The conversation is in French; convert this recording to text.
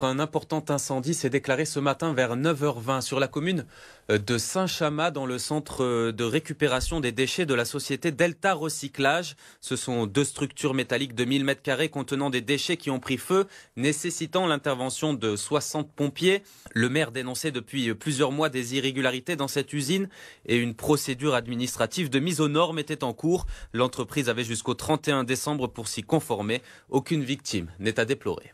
Un important incendie s'est déclaré ce matin vers 9h20 sur la commune euh, de Saint-Chamas dans le centre euh, de récupération des déchets de la société Delta Recyclage. Ce sont deux structures métalliques de 1000 m2 contenant des déchets qui ont pris feu, nécessitant l'intervention de 60 pompiers. Le maire dénonçait depuis plusieurs mois des irrégularités dans cette usine et une procédure administrative de mise aux normes était en cours. L'entreprise avait jusqu'au 31 décembre pour s'y conformer. Aucune victime n'est à déplorer.